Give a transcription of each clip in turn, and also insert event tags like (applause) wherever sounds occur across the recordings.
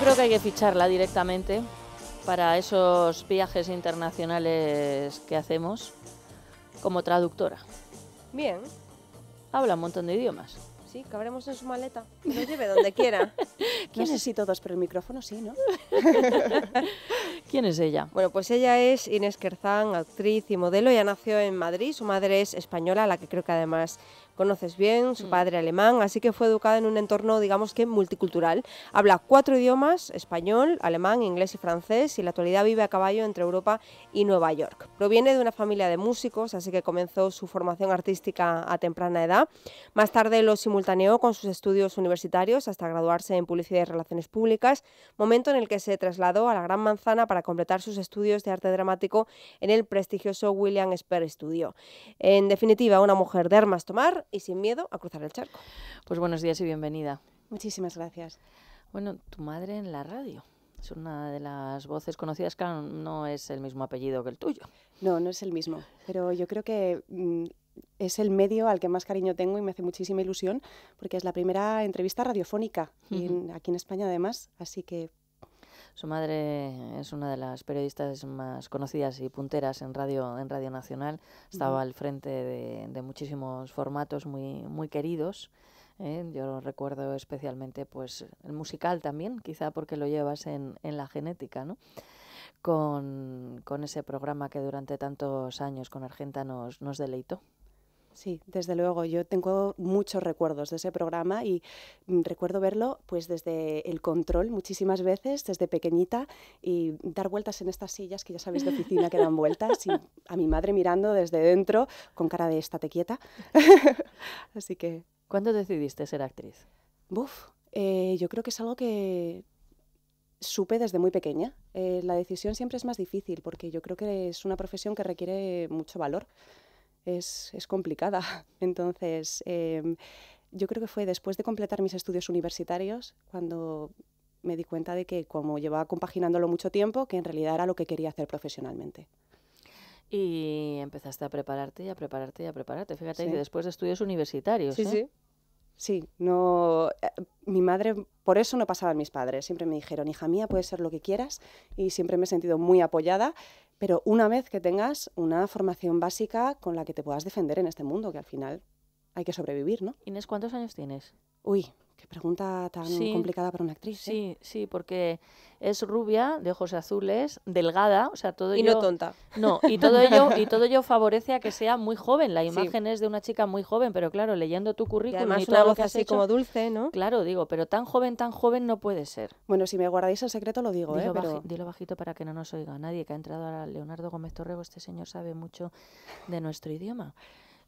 creo que hay que ficharla directamente para esos viajes internacionales que hacemos como traductora. Bien. Habla un montón de idiomas. Sí, cabremos en su maleta. Lo lleve donde quiera. (laughs) ¿Quién no sé si todos, pero el micrófono sí, ¿no? (laughs) ¿Quién es ella? Bueno, pues ella es Inés Querzán, actriz y modelo. Ella nació en Madrid. Su madre es española, la que creo que además conoces bien, su mm. padre alemán, así que fue educada en un entorno, digamos que multicultural. Habla cuatro idiomas, español, alemán, inglés y francés, y la actualidad vive a caballo entre Europa y Nueva York. Proviene de una familia de músicos, así que comenzó su formación artística a temprana edad. Más tarde lo simultaneó con sus estudios universitarios hasta graduarse en Publicidad y Relaciones Públicas, momento en el que se trasladó a la Gran Manzana para completar sus estudios de arte dramático en el prestigioso William Sperr Studio. En definitiva, una mujer de armas tomar y sin miedo a cruzar el charco. Pues buenos días y bienvenida. Muchísimas gracias. Bueno, tu madre en la radio. Es una de las voces conocidas, que no es el mismo apellido que el tuyo. No, no es el mismo, pero yo creo que mm, es el medio al que más cariño tengo y me hace muchísima ilusión porque es la primera entrevista radiofónica aquí en España además, así que su madre es una de las periodistas más conocidas y punteras en Radio, en radio Nacional. Estaba al frente de, muchísimos formatos muy, muy queridos. ¿eh? Yo recuerdo especialmente pues, el musical también, quizá porque lo llevas en, la genética, ¿no? Con, ese programa que durante tantos años con Argenta nos, nos deleitó sí, desde luego. Yo tengo muchos recuerdos de ese programa y mm, recuerdo verlo pues desde el control muchísimas veces, desde pequeñita, y dar vueltas en estas sillas que ya sabéis de oficina que dan vueltas, y a mi madre mirando desde dentro con cara de estate quieta. (laughs) Así que... ¿Cuándo decidiste ser actriz? Buf, eh, yo creo que es algo que supe desde muy pequeña. Eh, la decisión siempre es más difícil porque yo creo que es una profesión que requiere mucho valor es, complicada. (laughs) Entonces, em, yo creo que fue después de completar mis estudios universitarios cuando me di cuenta de que como llevaba compaginándolo mucho tiempo, que en realidad era lo que quería hacer profesionalmente. Y empezaste a prepararte y a prepararte y a prepararte. Fíjate después de estudios universitarios. Sí, sí. Sí, no, eh, mi madre, por eso no pasaban mis padres, siempre me dijeron, hija mía, puedes ser lo que quieras, y siempre me he sentido muy apoyada, pero una vez que tengas una formación básica con la que te puedas defender en este mundo, que al final hay que sobrevivir, ¿no? Inés, ¿cuántos años tienes? Uy, Qué pregunta tan complicada para una actriz. ¿eh? Sí, sí, porque es rubia, de ojos azules, delgada, o sea, todo y no tonta. No, y todo ello y (laughs) todo ello favorece a que sea muy joven. La imagen es de una chica muy joven, pero claro, leyendo tu currículum y, además una voz así como dulce, ¿no? Claro, digo, pero tan joven, tan joven no puede ser. Bueno, si me guardáis el secreto lo digo, ¿eh? Dilo bajito para que no nos oiga nadie que ha entrado a Leonardo Gómez Torrego, este señor sabe mucho de nuestro idioma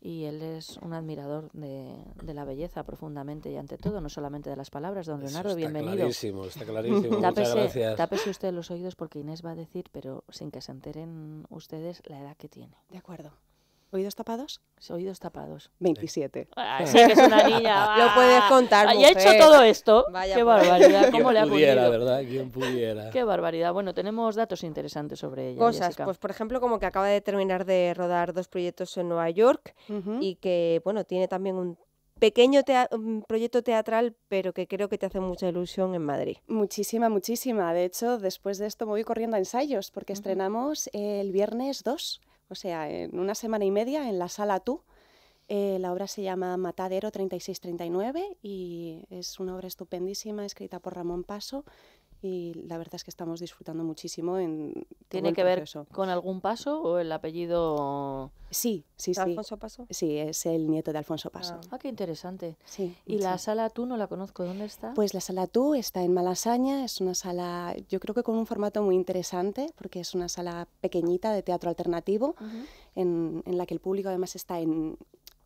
y él es un admirador de, la belleza profundamente y ante todo, no solamente de las palabras. Don Leonardo, está bienvenido. Clarísimo, está clarísimo, (laughs) usted los oídos porque Inés va a decir, pero sin que se enteren ustedes, la edad que tiene. De acuerdo. ¿Oídos tapados? Oídos tapados. 27. Así ah, ah. que es una niña. (laughs) Lo puedes contar. Y ha hecho todo esto. Qué barbaridad. ¿Cómo le ha pudiera, ¿verdad? ¿Quién pudiera? Qué barbaridad. Bueno, tenemos datos interesantes sobre ella. Cosas, pues por ejemplo, como que acaba de terminar de rodar dos proyectos en Nueva York y que, bueno, tiene también un pequeño proyecto teatral, pero que creo que te hace mucha ilusión en Madrid. Muchísima, muchísima. De hecho, después de esto me voy corriendo a ensayos, porque estrenamos el viernes 2 o sea, en una semana y media en la sala Tú. Eh, la obra se llama Matadero 3639 y es una obra estupendísima escrita por Ramón Paso y la verdad es que estamos disfrutando muchísimo en tiene que ver con algún paso o el apellido sí sí sí Alfonso Paso sí es el nieto de Alfonso Paso ah, ah qué interesante sí y la sala tú no la conozco dónde está pues la sala tú está en Malasaña es una sala yo creo que con un formato muy interesante porque es una sala pequeñita de teatro alternativo en, en la que el público además está en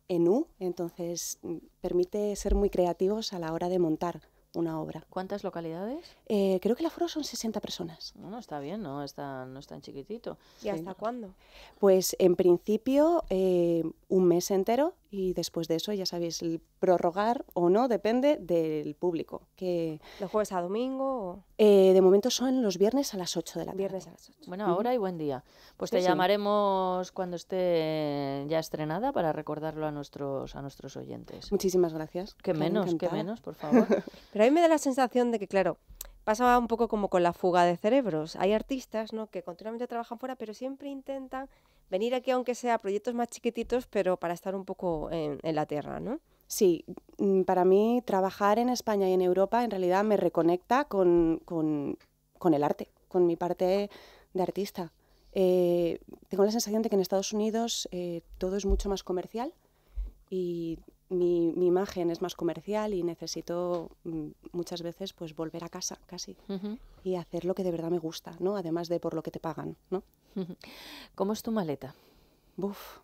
en U, entonces mm, permite ser muy creativos a la hora de montar una obra. ¿Cuántas localidades? Eh, creo que la aforo son 60 personas. No está bien, no, está, no es tan chiquitito. ¿Y hasta cuándo? Pues en principio eh, un mes entero y después de eso, ya sabéis, prorrogar o no depende del público. Que, jueves a domingo? Eh, de momento son los viernes a las 8 de la tarde. Viernes a las 8. Bueno, ahora y buen día. Pues te llamaremos cuando esté ya estrenada para recordarlo a nuestros, a nuestros oyentes. Muchísimas gracias. Que menos, que menos, por favor. (laughs) Pero a mí me da la sensación de que, claro, pasaba un poco como con la fuga de cerebros. Hay artistas ¿no? que continuamente trabajan fuera, pero siempre intentan venir aquí, aunque sea proyectos más chiquititos, pero para estar un poco en, la tierra, ¿no? Sí, mm, para mí trabajar en España y en Europa en realidad me reconecta con, con, con el arte, con mi parte de artista. Eh, tengo la sensación de que en Estados Unidos eh, todo es mucho más comercial y mi, imagen es más comercial y necesito mm, muchas veces pues volver a casa casi y hacer lo que de verdad me gusta, ¿no? Además de por lo que te pagan, ¿no? ¿Cómo es tu maleta? Buf,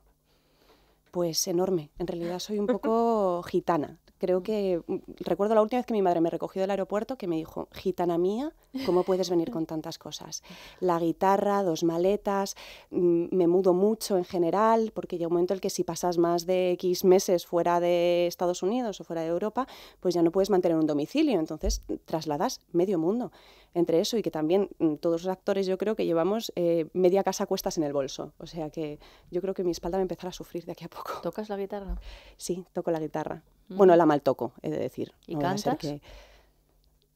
pues enorme. En realidad soy un poco (laughs) gitana creo que mm, recuerdo la última vez que mi madre me recogió del aeropuerto que me dijo, gitana mía, ¿cómo puedes venir con tantas cosas? La guitarra, dos maletas, mm, me mudo mucho en general, porque llega un momento en el que si pasas más de X meses fuera de Estados Unidos o fuera de Europa, pues ya no puedes mantener un domicilio, entonces trasladas medio mundo entre eso y que también mm, todos los actores yo creo que llevamos eh, media casa cuestas en el bolso. O sea que yo creo que mi espalda va a empezar a sufrir de aquí a poco. ¿Tocas la guitarra? Sí, toco la guitarra. Mm. Bueno, la mal toco, he de decir. ¿Y cantas?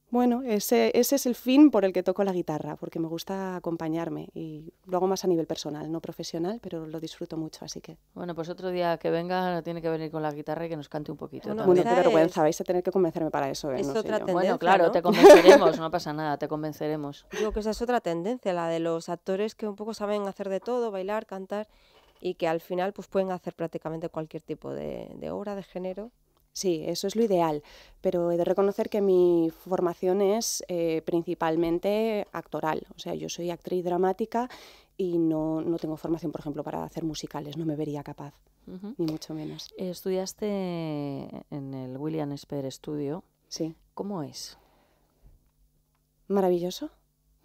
Bueno, ese, ese es el fin por el que toco la guitarra, porque me gusta acompañarme y lo hago más a nivel personal, no profesional, pero lo disfruto mucho, así que... Bueno, pues otro día que venga tiene que venir con la guitarra y que nos cante un poquito. No bueno qué vergüenza, vais a tener que convencerme para eso. ¿eh? Es no otra sé Bueno, claro, te convenceremos, no pasa nada, te convenceremos. (laughs) Digo que esa es otra tendencia, la de los actores que un poco saben hacer de todo, bailar, cantar, y que al final pues pueden hacer prácticamente cualquier tipo de obra, de género. Sí, eso es lo ideal, pero he de reconocer que mi formación es eh, principalmente actoral, o sea, yo soy actriz dramática y no, tengo formación, por ejemplo, para hacer musicales, no me vería capaz, ni mucho menos. Estudiaste en el William Esper Studio. Sí. ¿Cómo es? Maravilloso.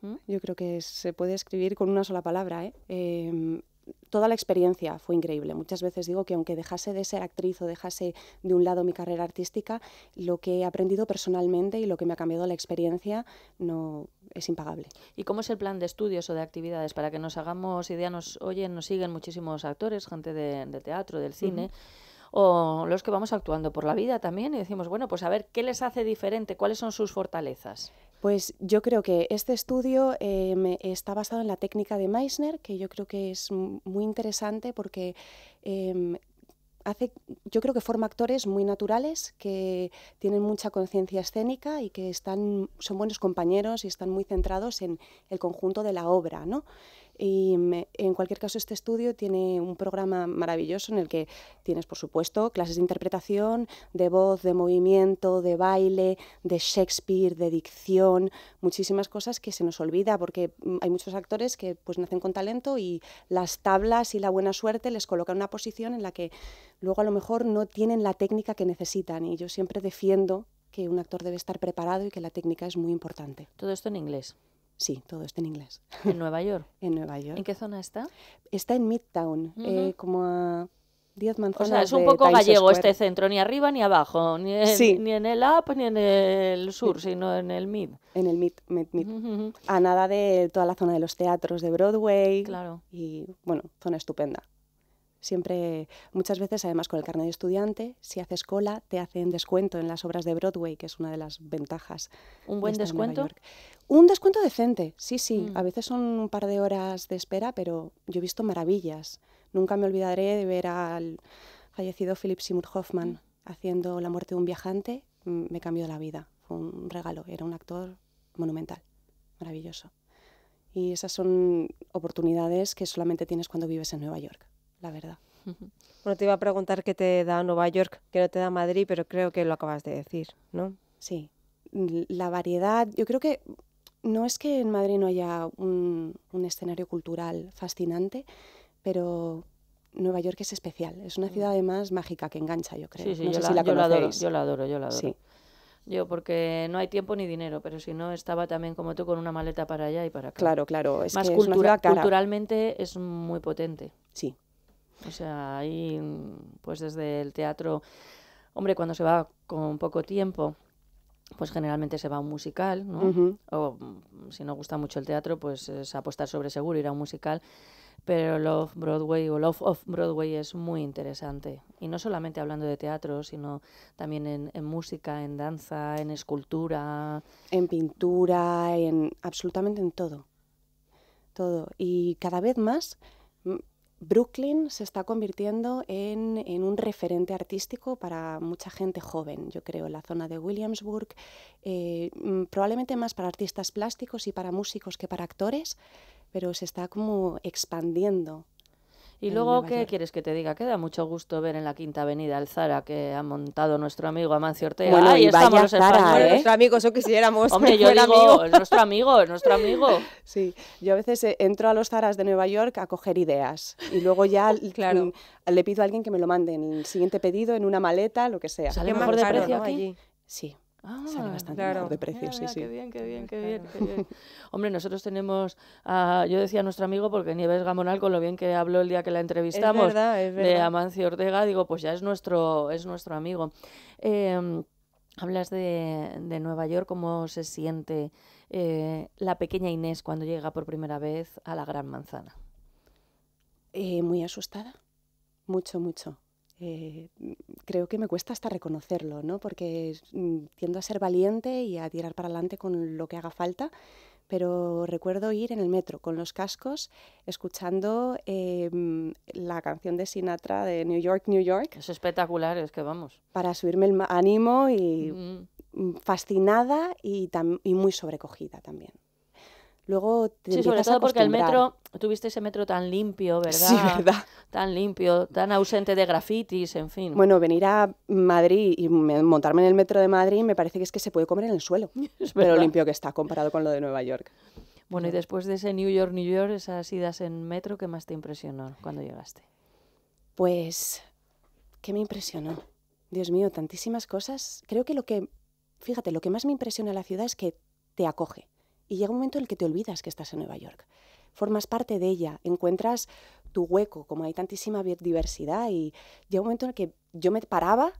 ¿Mm? Yo creo que se puede escribir con una sola palabra. ¿eh? eh toda la experiencia fue increíble. Muchas veces digo que aunque dejase de ser actriz o dejase de un lado mi carrera artística, lo que he aprendido personalmente y lo que me ha cambiado la experiencia no es impagable. ¿Y cómo es el plan de estudios o de actividades? Para que nos hagamos idea, nos oyen, nos siguen muchísimos actores, gente de, teatro, del cine. o los que vamos actuando por la vida también y decimos, bueno, pues a ver qué les hace diferente, cuáles son sus fortalezas. Pues yo creo que este estudio eh, está basado en la técnica de Meissner, que yo creo que es muy interesante porque em, hace, yo creo que forma actores muy naturales que tienen mucha conciencia escénica y que están, son buenos compañeros y están muy centrados en el conjunto de la obra, ¿no? Y en cualquier caso, este estudio tiene un programa maravilloso en el que tienes, por supuesto, clases de interpretación, de voz, de movimiento, de baile, de Shakespeare, de dicción, muchísimas cosas que se nos olvida porque mm, hay muchos actores que pues nacen con talento y las tablas y la buena suerte les colocan una posición en la que luego a lo mejor no tienen la técnica que necesitan. Y yo siempre defiendo que un actor debe estar preparado y que la técnica es muy importante. Todo esto en inglés. Sí, todo está en inglés. (laughs) ¿En Nueva York? (laughs) en Nueva York. ¿En qué zona está? Está en Midtown, eh, como a 10 manzanas. O sea, es un poco gallego este centro, ni arriba ni abajo, ni en, ni en el up ni en el sur, (laughs) sino en el mid. En el mid, mid, mid. A nada de toda la zona de los teatros de Broadway. Claro. Y bueno, zona estupenda. Siempre, muchas veces, además con el carnet de estudiante, si haces cola, te hacen descuento en las obras de Broadway, que es una de las ventajas. ¿Un buen descuento? Un descuento decente, sí, sí. Mm. A veces son un par de horas de espera, pero yo he visto maravillas. Nunca me olvidaré de ver al fallecido Philip Seymour Hoffman mm. haciendo La muerte de un viajante. Me cambió la vida. Fue un regalo. Era un actor monumental, maravilloso. Y esas son oportunidades que solamente tienes cuando vives en Nueva York la verdad. Bueno, te iba a preguntar qué te da Nueva York, qué no te da Madrid, pero creo que lo acabas de decir, ¿no? Sí, la variedad, yo creo que no es que en Madrid no haya un, escenario cultural fascinante, pero Nueva York es especial, es una mm. ciudad además mágica que engancha, yo creo. Sí, sí, no yo, sé adoro, yo la adoro, yo la adoro. Sí. Yo, porque no hay tiempo ni dinero, pero si no, estaba también como tú con una maleta para allá y para acá. Claro, claro. Es Más cultura, culturalmente es muy potente. Sí, o sea, ahí pues desde el teatro, hombre, cuando se va con poco tiempo, pues generalmente se va a un musical, ¿no? O mm, si no gusta mucho el teatro, pues es apostar sobre seguro, ir a un musical. Pero Love Broadway o Love of Broadway es muy interesante. Y no solamente hablando de teatro, sino también en, en música, en danza, en escultura. En pintura, en absolutamente en todo. Todo. Y cada vez más mm, Brooklyn se está convirtiendo en, un referente artístico para mucha gente joven, yo creo, la zona de Williamsburg, eh, mm, probablemente más para artistas plásticos y para músicos que para actores, pero se está como expandiendo y luego, ¿qué quieres que te diga? Queda mucho gusto ver en la Quinta Avenida el Zara que ha montado nuestro amigo Amancio Ortega. Bueno, y estamos en Zara, ¿eh? Nuestro amigo, eso quisiéramos. Hombre, yo digo, nuestro amigo, nuestro amigo. (laughs) Sí, yo a veces eh, entro a los Zaras de Nueva York a coger ideas y luego ya (laughs) claro. Mm, le pido a alguien que me lo mande en el siguiente pedido, en una maleta, lo que sea. ¿Sale mejor de precio Allí? Sí, sale ah, bastante de precio, sí, Bien, qué bien, bien, Hombre, nosotros tenemos, yo decía a nuestro amigo, porque Nieves Gamonal, con lo bien que habló el día que la entrevistamos, de Amancio Ortega, digo, pues ya es nuestro, es nuestro amigo. Em, hablas de, Nueva York, ¿cómo se siente eh, la pequeña Inés cuando llega por primera vez a la Gran Manzana? Eh, muy asustada, mucho, mucho. Eh, creo que me cuesta hasta reconocerlo, ¿no? Porque mm, tiendo a ser valiente y a tirar para adelante con lo que haga falta, pero recuerdo ir en el metro con los cascos escuchando eh, mm, la canción de Sinatra de New York, New York. Es espectacular, es que vamos. Para subirme el ánimo y mm, fascinada y, muy sobrecogida también. Luego te sí, sobre todo porque el metro, tuviste ese metro tan limpio, ¿verdad? Sí, ¿verdad? (laughs) tan limpio, tan ausente de grafitis, en fin. Bueno, venir a Madrid y montarme en el metro de Madrid me parece que es que se puede comer en el suelo, (laughs) es pero limpio que está comparado con lo de Nueva York. Bueno, y después de ese New York, New York, esas idas en metro, ¿qué más te impresionó cuando llegaste? Pues, ¿qué me impresionó? Dios mío, tantísimas cosas. Creo que lo que, fíjate, lo que más me impresiona en la ciudad es que te acoge. Y llega un momento en el que te olvidas que estás en Nueva York. Formas parte de ella, encuentras tu hueco, como hay tantísima diversidad Y llega un momento en el que yo me paraba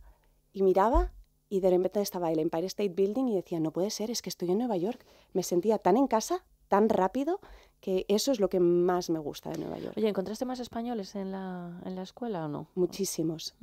y miraba y de repente estaba el Empire State Building y decía, no puede ser, es que estoy en Nueva York. Me sentía tan en casa, tan rápido, que eso es lo que más me gusta de Nueva York. Oye, ¿encontraste más españoles en la, en la escuela o no? Muchísimos.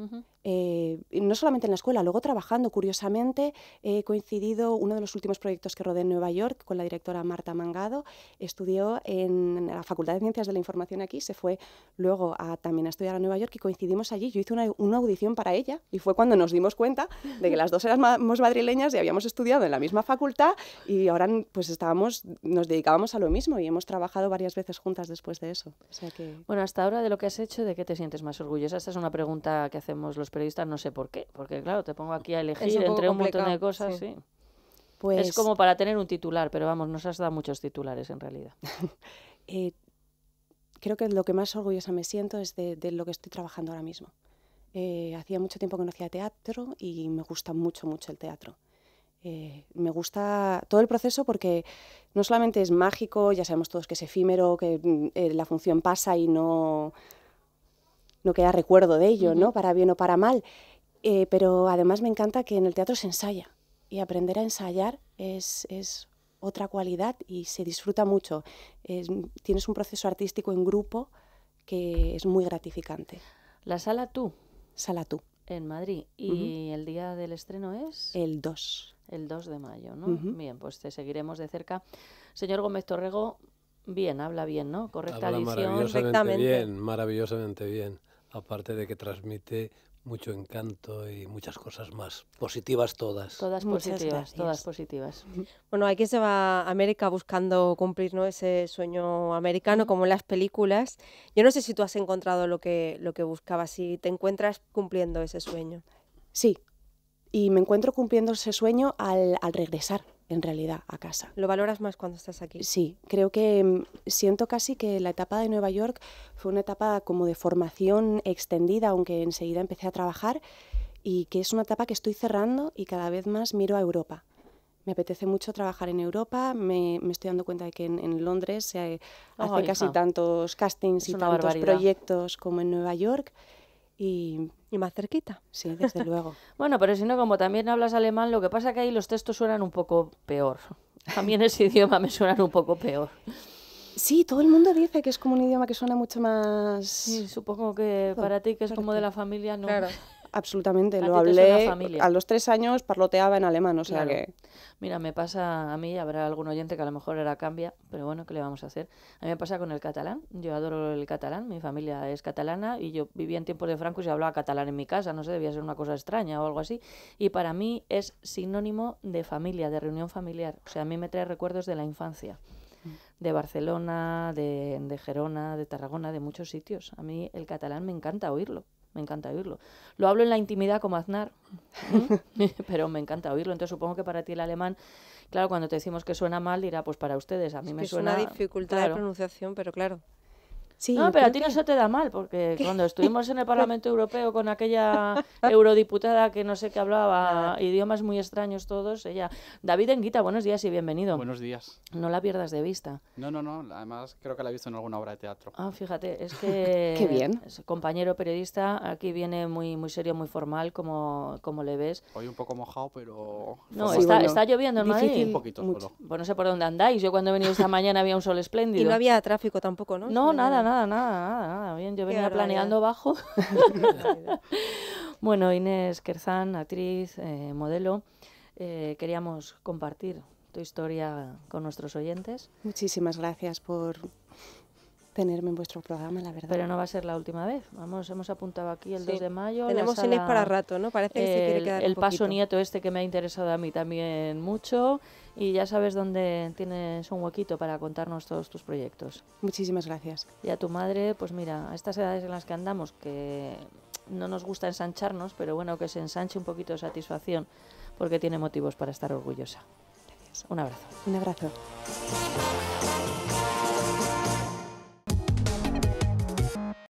Eh, no solamente en la escuela, luego trabajando. Curiosamente, he coincidido uno de los últimos proyectos que rodé en Nueva York con la directora Marta Mangado. Estudió en la Facultad de Ciencias de la Información aquí, se fue luego a, también a estudiar a Nueva York y coincidimos allí. Yo hice una, audición para ella y fue cuando nos dimos cuenta de que las dos éramos madrileñas y habíamos estudiado en la misma facultad y ahora pues estábamos, nos dedicábamos a lo mismo y hemos trabajado varias veces juntas después de eso. Bueno, hasta ahora de lo que has hecho, ¿de qué te sientes más orgullosa? Esta es una pregunta que hacemos los periodistas, no sé por qué, porque claro, te pongo aquí a elegir entre un montón de cosas, Pues... Es como para tener un titular, pero vamos, nos has dado muchos titulares en realidad. (laughs) Eh, creo que lo que más orgullosa me siento es de, lo que estoy trabajando ahora mismo. Eh, hacía mucho tiempo que no hacía teatro y me gusta mucho, mucho el teatro. Eh, me gusta todo el proceso porque no solamente es mágico, ya sabemos todos que es efímero, que mm, eh, la función pasa y no, no queda recuerdo de ello, ¿no? Para bien o para mal. Eh, pero además me encanta que en el teatro se ensaya y aprender a ensayar es, es otra cualidad y se disfruta mucho. tienes un proceso artístico en grupo que es muy gratificante. La sala tú. Sala tú. En Madrid. ¿Y el día del estreno es? El 2. El 2 de mayo, ¿no? Bien, pues te seguiremos de cerca. Señor Gómez Torrego, bien, habla bien, ¿no? Correcta habla Maravillosamente bien, maravillosamente bien. Aparte de que transmite mucho encanto y muchas cosas más. Positivas todas. Todas positivas, todas positivas. Bueno, aquí se va a América buscando cumplir ¿no? ese sueño americano como en las películas. Yo no sé si tú has encontrado lo que, lo que buscabas, si te encuentras cumpliendo ese sueño. Sí, y me encuentro cumpliendo ese sueño al, regresar en realidad a casa. ¿Lo valoras más cuando estás aquí? Sí, creo que mm, siento casi que la etapa de Nueva York fue una etapa como de formación extendida, aunque enseguida empecé a trabajar, y que es una etapa que estoy cerrando y cada vez más miro a Europa. Me apetece mucho trabajar en Europa, me, estoy dando cuenta de que en, Londres se hace casi tantos castings y tantos proyectos como en Nueva York y, más cerquita, sí, desde (laughs) luego. bueno, pero si no, como también hablas alemán, lo que pasa es que ahí los textos suenan un poco peor. También ese (laughs) idioma me suena un poco peor. Sí, todo el mundo dice que es como un idioma que suena mucho más... Sí, supongo que para ti, que es como de la familia, no. (laughs) Absolutamente, lo hablé a los tres años, parloteaba en alemán, o sea que... Mira, me pasa a mí, habrá algún oyente que a lo mejor era cambia, pero bueno, ¿qué le vamos a hacer? A mí me pasa con el catalán, yo adoro el catalán, mi familia es catalana y yo vivía en tiempos de Franco y se hablaba catalán en mi casa, no sé, debía ser una cosa extraña o algo así, y para mí es sinónimo de familia, de reunión familiar, o sea, a mí me trae recuerdos de la infancia de Barcelona, de Gerona, de Tarragona, de muchos sitios. A mí el catalán me encanta oírlo me encanta oírlo. Lo hablo en la intimidad como Aznar, ¿eh? (laughs) pero me encanta oírlo. Entonces supongo que para ti el alemán, claro, cuando te decimos que suena mal, dirá, pues para ustedes, a mí me suena... Es una dificultad de pronunciación, pero claro, no, pero a ti no se te da mal, porque (laughs) cuando estuvimos en el Parlamento (laughs) Europeo con aquella (laughs) eurodiputada que no sé qué hablaba, idiomas muy extraños todos, ella. David Enguita, buenos días y bienvenido. Buenos días. No la pierdas de vista. No, no, no. Además, creo que la he visto en alguna obra de teatro. Ah, fíjate, es que. qué bien. compañero periodista, aquí viene muy, muy serio, muy formal, como, como le ves. Hoy un poco mojado, pero. No, está, está, lloviendo en Un poquito, Pues no sé por dónde andáis. Yo cuando he venido esta mañana había un sol espléndido. Y no había tráfico tampoco, ¿no? No, nada, nada nada, nada, nada. Bien, yo venía planeando bajo. (laughs) bueno, Inés Kerzán, actriz, eh, modelo, eh, queríamos compartir tu historia con nuestros oyentes. Muchísimas gracias por, tenerme en vuestro programa, la verdad. Pero no va a ser la última vez. Vamos, hemos apuntado aquí el 2 de mayo. Tenemos sala, para rato, ¿no? Parece que el, se quiere quedar El paso nieto este que me ha interesado a mí también mucho. Y ya sabes dónde tienes un huequito para contarnos todos tus proyectos. Muchísimas gracias. Y a tu madre, pues mira, a estas edades en las que andamos, que no nos gusta ensancharnos, pero bueno, que se ensanche un poquito de satisfacción, porque tiene motivos para estar orgullosa. Gracias. Un abrazo. Un abrazo.